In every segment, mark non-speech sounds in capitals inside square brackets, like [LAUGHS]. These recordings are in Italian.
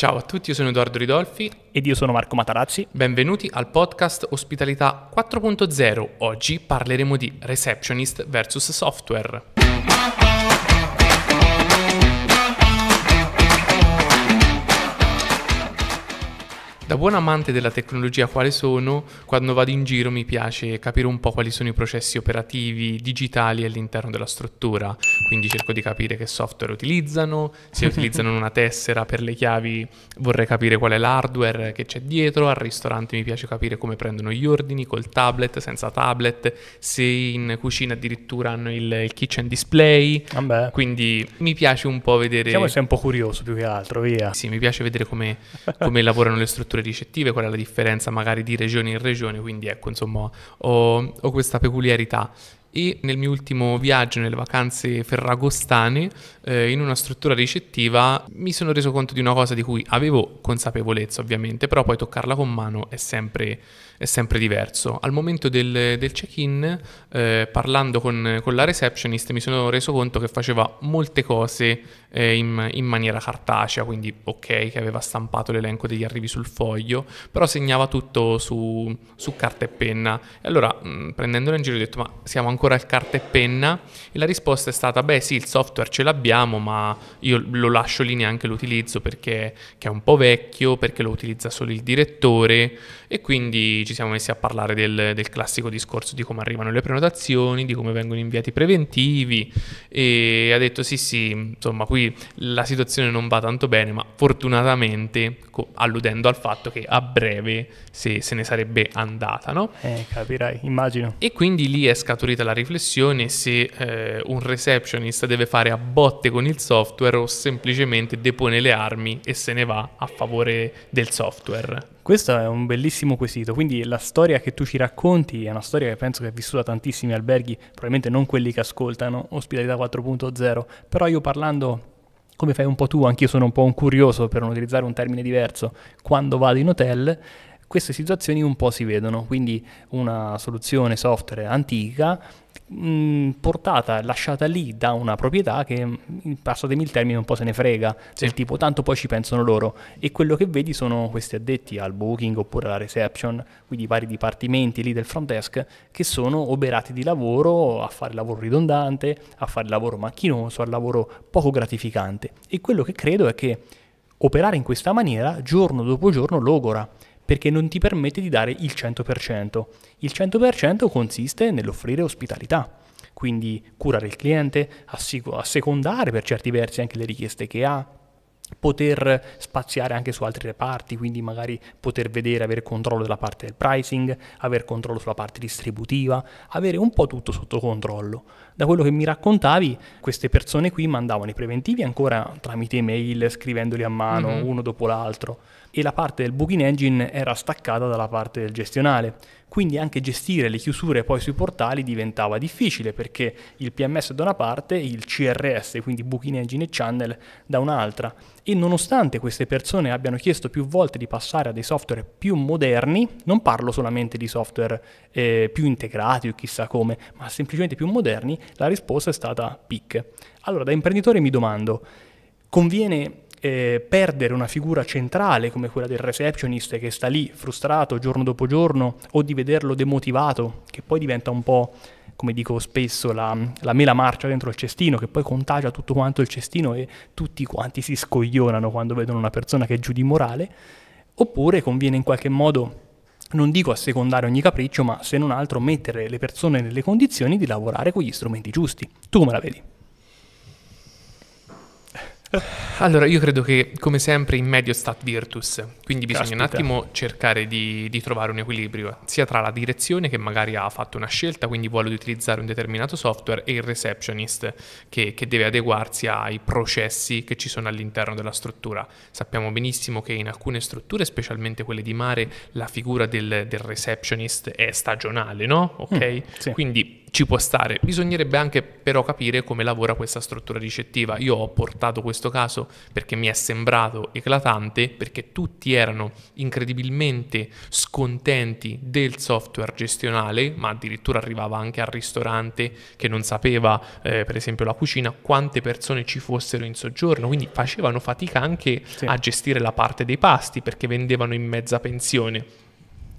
Ciao a tutti, io sono Edoardo Ridolfi ed io sono Marco Matarazzi. Benvenuti al podcast Ospitalità 4.0. Oggi parleremo di receptionist versus software. Da buon amante della tecnologia quale sono, quando vado in giro mi piace capire un po' quali sono i processi operativi digitali all'interno della struttura, quindi cerco di capire che software utilizzano, se [LAUGHS] utilizzano una tessera per le chiavi vorrei capire qual è l'hardware che c'è dietro, al ristorante mi piace capire come prendono gli ordini, col tablet, senza tablet, se in cucina addirittura hanno il, il kitchen display, Vabbè. quindi mi piace un po' vedere... Diciamo sei un po' curioso più che altro, via. Sì, mi piace vedere come, come lavorano le strutture strutture ricettive, qual è la differenza magari di regione in regione, quindi ecco insomma ho, ho questa peculiarità e nel mio ultimo viaggio nelle vacanze ferragostane eh, in una struttura ricettiva mi sono reso conto di una cosa di cui avevo consapevolezza ovviamente, però poi toccarla con mano è sempre, è sempre diverso. Al momento del, del check-in, eh, parlando con, con, la receptionist, mi sono reso conto che faceva molte cose eh, in, in maniera cartacea, quindi ok che aveva stampato l'elenco degli arrivi sul foglio, però segnava tutto su, su carta e penna. E allora mh, mm, prendendola in giro ho detto ma siamo ancora ancora il carta e penna? E la risposta è stata, beh sì, il software ce l'abbiamo, ma io lo lascio lì neanche l'utilizzo utilizzo perché è un po' vecchio, perché lo utilizza solo il direttore e quindi ci siamo messi a parlare del, del classico discorso di come arrivano le prenotazioni, di come vengono inviati i preventivi e ha detto sì sì, insomma qui la situazione non va tanto bene, ma fortunatamente alludendo al fatto che a breve se, se ne sarebbe andata, no? Eh, capirai, immagino. E quindi lì è scaturita la la riflessione se eh, un receptionist deve fare a botte con il software o semplicemente depone le armi e se ne va a favore del software. Questo è un bellissimo quesito, quindi la storia che tu ci racconti è una storia che penso che è vissuta tantissimi alberghi, probabilmente non quelli che ascoltano, ospitalità 4.0, però io parlando come fai un po' tu, anch'io sono un po' un curioso per non utilizzare un termine diverso, quando vado in hotel queste situazioni un po' si vedono, quindi una soluzione software antica mm, portata, lasciata lì da una proprietà che, mm, passatemi il termine, un po' se ne frega, sì. del tipo tanto poi ci pensano loro e quello che vedi sono questi addetti al booking oppure alla reception, quindi vari dipartimenti lì del front desk che sono oberati di lavoro a fare lavoro ridondante, a fare lavoro macchinoso, al lavoro poco gratificante e quello che credo è che operare in questa maniera giorno dopo giorno logora perché non ti permette di dare il 100%. Il 100% consiste nell'offrire ospitalità, quindi curare il cliente, assecondare per certi versi anche le richieste che ha, poter spaziare anche su altri reparti, quindi magari poter vedere, avere controllo della parte del pricing, avere controllo sulla parte distributiva, avere un po' tutto sotto controllo. Da quello che mi raccontavi, queste persone qui mandavano i preventivi ancora tramite email, scrivendoli a mano mm-hmm. uno dopo l'altro e la parte del booking engine era staccata dalla parte del gestionale. Quindi anche gestire le chiusure poi sui portali diventava difficile perché il PMS da una parte il CRS, quindi Booking Engine e Channel, da un'altra. E nonostante queste persone abbiano chiesto più volte di passare a dei software più moderni, non parlo solamente di software eh, più integrati o chissà come, ma semplicemente più moderni, la risposta è stata PIC. Allora da imprenditore mi domando, conviene eh, perdere una figura centrale come quella del receptionist che sta lì frustrato giorno dopo giorno o di vederlo demotivato, che poi diventa un po', come dico spesso, la, la mela marcia dentro il cestino, che poi contagia tutto quanto il cestino e tutti quanti si scoglionano quando vedono una persona che è giù di morale, oppure conviene in qualche modo non dico assecondare ogni capriccio, ma se non altro mettere le persone nelle condizioni di lavorare con gli strumenti giusti. Tu come la vedi? Allora, io credo che come sempre in medio stat virtus, quindi bisogna Caspita. un attimo cercare di, di, trovare un equilibrio sia tra la direzione che magari ha fatto una scelta, quindi vuole utilizzare un determinato software, e il receptionist che, che deve adeguarsi ai processi che ci sono all'interno della struttura. Sappiamo benissimo che in alcune strutture, specialmente quelle di mare, la figura del, del receptionist è stagionale, no? Ok? Mm, sì. Quindi ci può stare. Bisognerebbe anche però capire come lavora questa struttura ricettiva. Io ho portato questo caso perché mi è sembrato eclatante, perché tutti erano incredibilmente scontenti del software gestionale, ma addirittura arrivava anche al ristorante che non sapeva, eh, per esempio, la cucina, quante persone ci fossero in soggiorno, quindi facevano fatica anche sì. a gestire la parte dei pasti perché vendevano in mezza pensione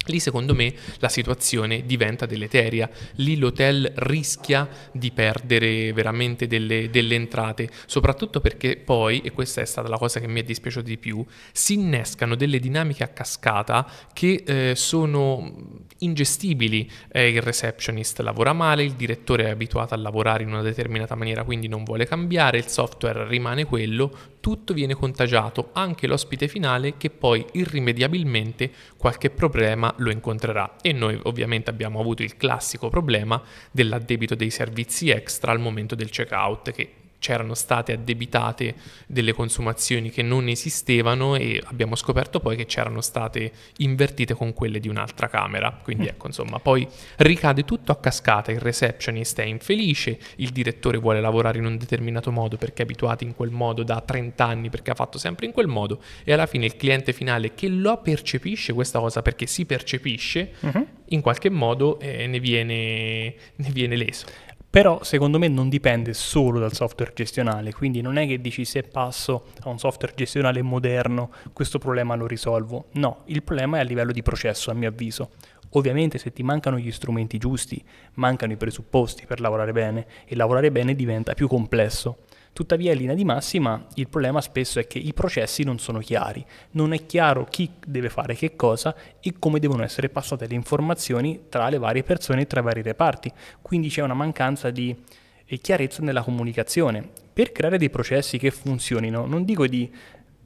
lì secondo me la situazione diventa deleteria, lì l'hotel rischia di perdere veramente delle, delle entrate, soprattutto perché poi, e questa è stata la cosa che mi è dispiaciuta di più, si innescano delle dinamiche a cascata che eh, sono ingestibili, eh, il receptionist lavora male, il direttore è abituato a lavorare in una determinata maniera quindi non vuole cambiare, il software rimane quello, tutto viene contagiato, anche l'ospite finale che poi irrimediabilmente qualche problema lo incontrerà. E noi ovviamente abbiamo avuto il classico problema dell'addebito dei servizi extra al momento del checkout che c'erano state addebitate delle consumazioni che non esistevano e abbiamo scoperto poi che c'erano state invertite con quelle di un'altra camera. Quindi mm. ecco, insomma, poi ricade tutto a cascata, il receptionist è infelice, il direttore vuole lavorare in un determinato modo perché è abituato in quel modo da 30 anni perché ha fatto sempre in quel modo e alla fine il cliente finale che lo percepisce questa cosa perché si percepisce uh-huh. in qualche modo eh, ne, viene, ne viene leso. Però secondo me non dipende solo dal software gestionale, quindi non è che dici se passo a un software gestionale moderno questo problema lo risolvo. No, il problema è a livello di processo a mio avviso. Ovviamente se ti mancano gli strumenti giusti, mancano i presupposti per lavorare bene e lavorare bene diventa più complesso. Tuttavia, in linea di massima, il problema spesso è che i processi non sono chiari, non è chiaro chi deve fare che cosa e come devono essere passate le informazioni tra le varie persone e tra i vari reparti. Quindi c'è una mancanza di eh, chiarezza nella comunicazione. Per creare dei processi che funzionino, non dico di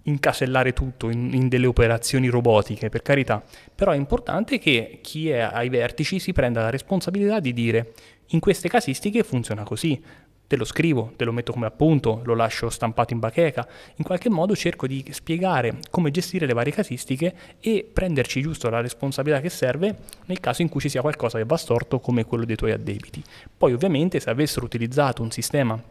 incasellare tutto in, in, delle operazioni robotiche, per carità, però è importante che chi è ai vertici si prenda la responsabilità di dire in queste casistiche funziona così, te lo scrivo, te lo metto come appunto, lo lascio stampato in bacheca, in qualche modo cerco di spiegare come gestire le varie casistiche e prenderci giusto la responsabilità che serve nel caso in cui ci sia qualcosa che va storto come quello dei tuoi addebiti. Poi ovviamente se avessero utilizzato un sistema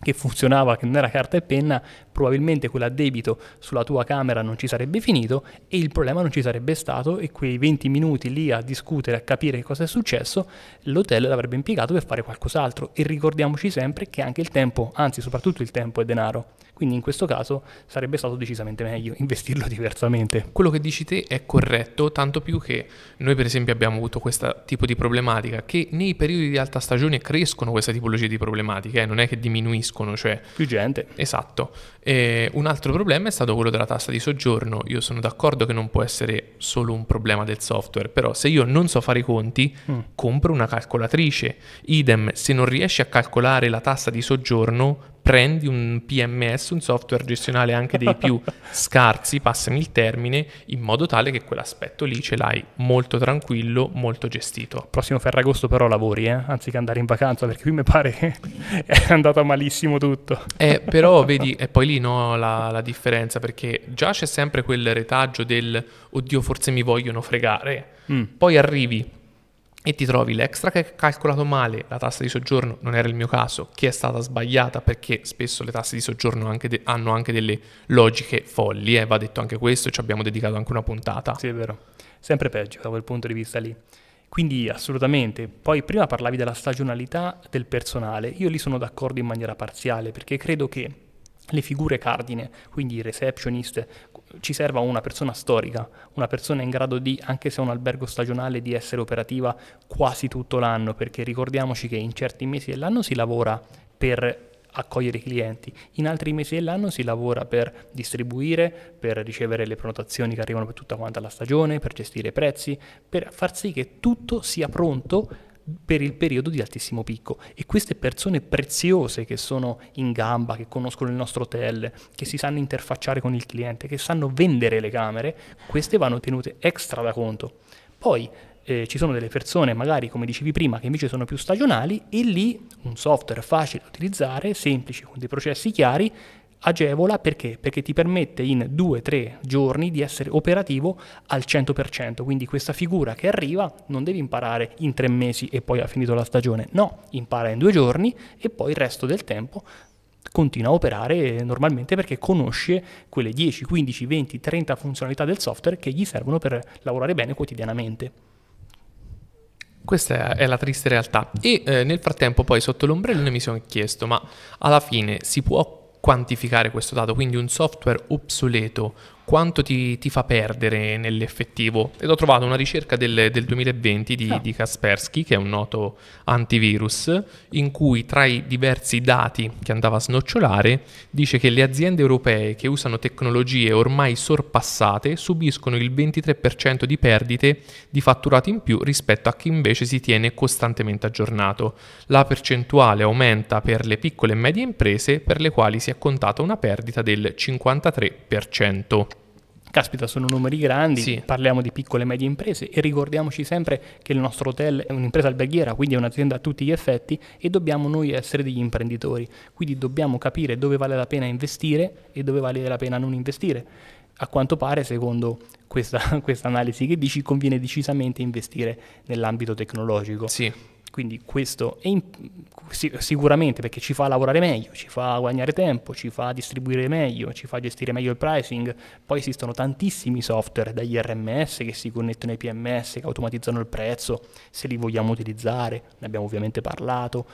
che funzionava, che non era carta e penna, probabilmente quella debito sulla tua camera non ci sarebbe finito e il problema non ci sarebbe stato e quei 20 minuti lì a discutere, a capire cosa è successo, l'hotel l'avrebbe impiegato per fare qualcos'altro e ricordiamoci sempre che anche il tempo, anzi soprattutto il tempo è denaro. Quindi in questo caso sarebbe stato decisamente meglio [LAUGHS] investirlo diversamente. Quello che dici te è corretto, tanto più che noi per esempio abbiamo avuto questo tipo di problematica, che nei periodi di alta stagione crescono questa tipologia di problematiche, eh? non è che diminuiscono, cioè... Più gente. Esatto. E un altro problema è stato quello della tassa di soggiorno. Io sono d'accordo che non può essere solo un problema del software, però se io non so fare i conti, mm. compro una calcolatrice. Idem, se non riesci a calcolare la tassa di soggiorno, prendi un PMS, un software gestionale anche dei più [LAUGHS] scarsi, passami il termine, in modo tale che quell'aspetto lì ce l'hai molto tranquillo, molto gestito. Prossimo Ferragosto però lavori, eh? anziché andare in vacanza, perché qui mi pare che [LAUGHS] è andato malissimo tutto. Eh, però [LAUGHS] vedi, è poi lì no, la, la differenza, perché già c'è sempre quel retaggio del, oddio, forse mi vogliono fregare. Mm. Poi arrivi e ti trovi l'extra che è calcolato male, la tassa di soggiorno non era il mio caso, che è stata sbagliata perché spesso le tasse di soggiorno anche de- hanno anche delle logiche folli, eh, va detto anche questo, ci abbiamo dedicato anche una puntata. Sì, è vero, sempre peggio da quel punto di vista lì. Quindi assolutamente, poi prima parlavi della stagionalità del personale, io lì sono d'accordo in maniera parziale perché credo che le figure cardine, quindi i receptionist, ci serva una persona storica, una persona in grado di, anche se è un albergo stagionale, di essere operativa quasi tutto l'anno, perché ricordiamoci che in certi mesi dell'anno si lavora per accogliere i clienti, in altri mesi dell'anno si lavora per distribuire, per ricevere le prenotazioni che arrivano per tutta quanta la stagione, per gestire i prezzi, per far sì che tutto sia pronto per il periodo di altissimo picco e queste persone preziose che sono in gamba, che conoscono il nostro hotel, che si sanno interfacciare con il cliente, che sanno vendere le camere, queste vanno tenute extra da conto. Poi eh, ci sono delle persone, magari come dicevi prima, che invece sono più stagionali e lì un software facile da utilizzare, semplice, con dei processi chiari, agevola perché? Perché ti permette in 2-3 giorni di essere operativo al 100%, quindi questa figura che arriva non devi imparare in 3 mesi e poi ha finito la stagione, no, impara in 2 giorni e poi il resto del tempo continua a operare normalmente perché conosce quelle 10, 15, 20, 30 funzionalità del software che gli servono per lavorare bene quotidianamente. Questa è la triste realtà. E eh, nel frattempo, poi sotto l'ombrello, mi sono chiesto: ma alla fine si può quantificare questo dato, quindi un software obsoleto quanto ti, ti, fa perdere nell'effettivo. Ed ho trovato una ricerca del, del 2020 di, ah. di, Kaspersky, che è un noto antivirus, in cui tra i diversi dati che andava a snocciolare dice che le aziende europee che usano tecnologie ormai sorpassate subiscono il 23% di perdite di fatturato in più rispetto a chi invece si tiene costantemente aggiornato. La percentuale aumenta per le piccole e medie imprese per le quali si è contata una perdita del 53%. Caspita, sono numeri grandi, sì. parliamo di piccole e medie imprese e ricordiamoci sempre che il nostro hotel è un'impresa alberghiera, quindi è un'azienda a tutti gli effetti e dobbiamo noi essere degli imprenditori, quindi dobbiamo capire dove vale la pena investire e dove vale la pena non investire. A quanto pare, secondo questa, [LAUGHS] questa analisi che dici, conviene decisamente investire nell'ambito tecnologico. Sì quindi questo in, sicuramente perché ci fa lavorare meglio, ci fa guadagnare tempo, ci fa distribuire meglio, ci fa gestire meglio il pricing. Poi esistono tantissimi software, dagli RMS che si connettono ai PMS, che automatizzano il prezzo, se li vogliamo utilizzare, ne abbiamo ovviamente parlato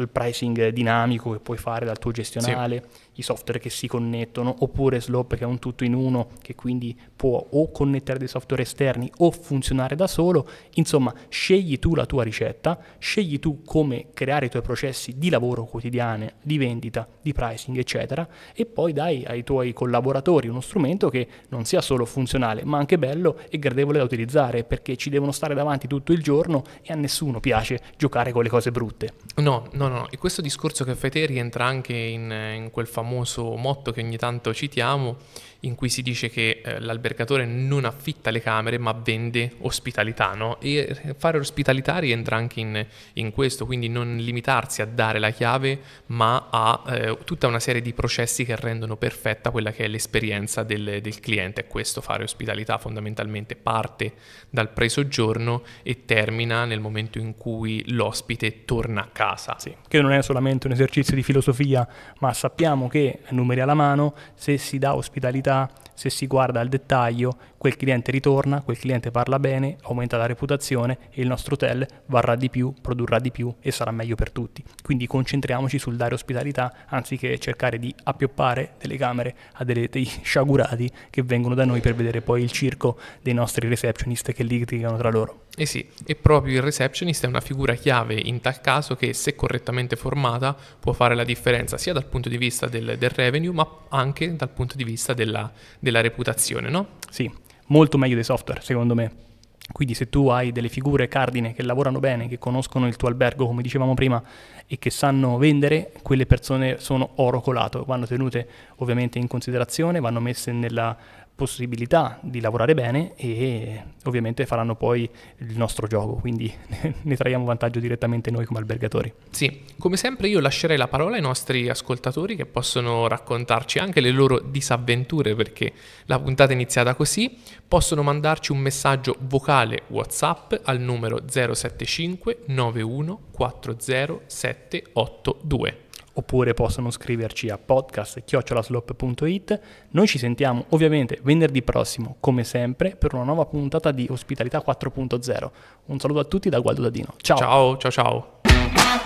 il pricing dinamico che puoi fare dal tuo gestionale, sì. i software che si connettono, oppure Slope che è un tutto in uno che quindi può o connettere dei software esterni o funzionare da solo. Insomma, scegli tu la tua ricetta, scegli tu come creare i tuoi processi di lavoro quotidiane, di vendita, di pricing, eccetera, e poi dai ai tuoi collaboratori uno strumento che non sia solo funzionale, ma anche bello e gradevole da utilizzare, perché ci devono stare davanti tutto il giorno e a nessuno piace giocare con le cose brutte. No, no No, no, e questo discorso che fai te rientra anche in, in quel famoso motto che ogni tanto citiamo, in cui si dice che eh, l'albergatore non affitta le camere ma vende ospitalità, no? E eh, fare ospitalità rientra anche in, in, questo, quindi non limitarsi a dare la chiave ma a eh, tutta una serie di processi che rendono perfetta quella che è l'esperienza del, del cliente. È questo fare ospitalità fondamentalmente parte dal presoggiorno e termina nel momento in cui l'ospite torna a casa. Sì, che non è solamente un esercizio di filosofia, ma sappiamo che numeri alla mano, se si dà ospitalità se si guarda al dettaglio, quel cliente ritorna, quel cliente parla bene, aumenta la reputazione e il nostro hotel varrà di più, produrrà di più e sarà meglio per tutti. Quindi concentriamoci sul dare ospitalità anziché cercare di appioppare delle camere a delle, dei sciagurati che vengono da noi per vedere poi il circo dei nostri receptionist che litigano tra loro. Eh sì, e proprio il receptionist è una figura chiave in tal caso che se correttamente formata può fare la differenza sia dal punto di vista del, del revenue ma anche dal punto di vista della, della reputazione, no? Sì, molto meglio dei software, secondo me. Quindi se tu hai delle figure cardine che lavorano bene, che conoscono il tuo albergo, come dicevamo prima, e che sanno vendere, quelle persone sono oro colato, vanno tenute ovviamente in considerazione, vanno messe nella possibilità di lavorare bene e ovviamente faranno poi il nostro gioco, quindi [LAUGHS] ne traiamo vantaggio direttamente noi come albergatori. Sì, come sempre io lascerei la parola ai nostri ascoltatori che possono raccontarci anche le loro disavventure perché la puntata è iniziata così, possono mandarci un messaggio vocale WhatsApp al numero 075 91 40 782 oppure possono scriverci a podcast.it. Noi ci sentiamo ovviamente venerdì prossimo, come sempre, per una nuova puntata di Ospitalità 4.0. Un saluto a tutti da Gualdo Dadino. Ciao ciao ciao. ciao.